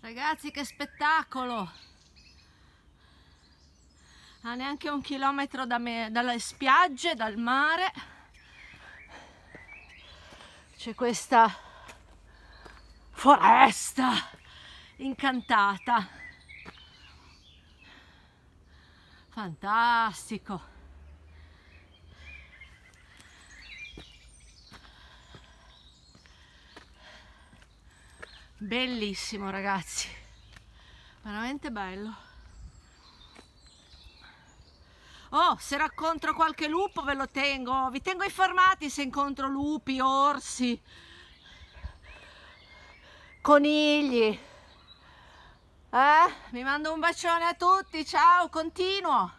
Ragazzi che spettacolo! A neanche un chilometro da me, dalle spiagge, dal mare, c'è questa foresta incantata. Fantastico! bellissimo ragazzi veramente bello oh se raccontro qualche lupo ve lo tengo vi tengo informati se incontro lupi orsi conigli eh? mi mando un bacione a tutti ciao continuo